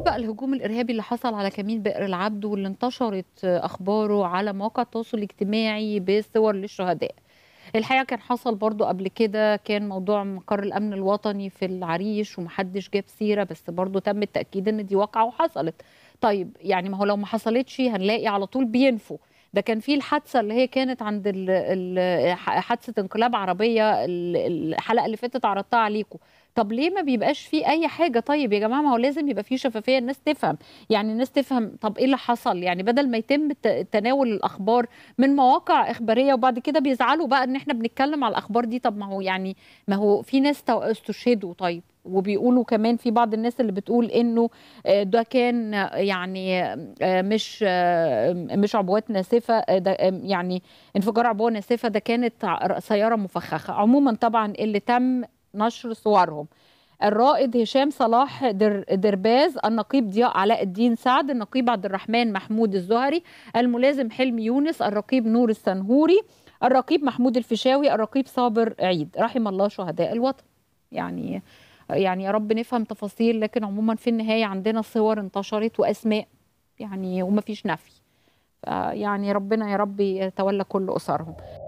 بقى الهجوم الارهابي اللي حصل على كمين بئر العبد واللي انتشرت اخباره على مواقع التواصل الاجتماعي بصور للشهداء الحقيقه كان حصل برضو قبل كده كان موضوع مقر الامن الوطني في العريش ومحدش جاب سيره بس برضو تم التاكيد ان دي واقعه وحصلت طيب يعني ما هو لو ما حصلتش هنلاقي على طول بينفوا ده كان في الحادثه اللي هي كانت عند حادثه انقلاب عربيه الحلقه اللي فاتت عرضتها عليكم طب ليه ما بيبقاش في اي حاجه طيب يا جماعه ما هو لازم يبقى في شفافيه الناس تفهم يعني الناس تفهم طب ايه اللي حصل يعني بدل ما يتم تناول الاخبار من مواقع اخباريه وبعد كده بيزعلوا بقى ان احنا بنتكلم على الاخبار دي طب ما هو يعني ما هو في ناس استشهدوا طيب وبيقولوا كمان في بعض الناس اللي بتقول انه آه، ده كان آه، يعني آه، مش مش عبوات ناسفه ده يعني انفجار عبوه ناسفه ده كانت سياره مفخخه عموما طبعا اللي تم نشر صورهم الرائد هشام صلاح در درباز النقيب ضياء علاء الدين سعد النقيب عبد الرحمن محمود الزهري الملازم حلمي يونس الرقيب نور السنهوري الرقيب محمود الفيشاوي الرقيب صابر عيد رحم الله شهداء الوطن يعني يعني يا رب نفهم تفاصيل لكن عموما في النهايه عندنا صور انتشرت واسماء يعني وما فيش نفي يعني ربنا يا رب يتولى كل اسرهم